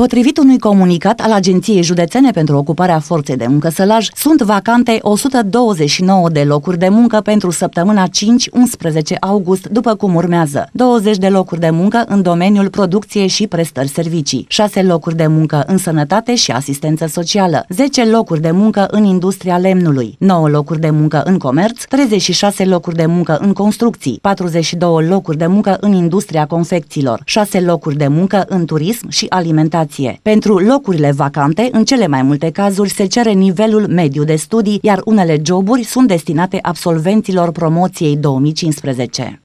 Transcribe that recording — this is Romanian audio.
Potrivit unui comunicat al Agenției Județene pentru Ocuparea Forței de Muncă Sălaj, sunt vacante 129 de locuri de muncă pentru săptămâna 5-11 august, după cum urmează. 20 de locuri de muncă în domeniul producției și prestări servicii, 6 locuri de muncă în sănătate și asistență socială, 10 locuri de muncă în industria lemnului, 9 locuri de muncă în comerț, 36 locuri de muncă în construcții, 42 locuri de muncă în industria confecțiilor, 6 locuri de muncă în turism și alimentație educație. Pentru locurile vacante, în cele mai multe cazuri se cere nivelul mediu de studii, iar unele joburi sunt destinate absolvenților promoției 2015.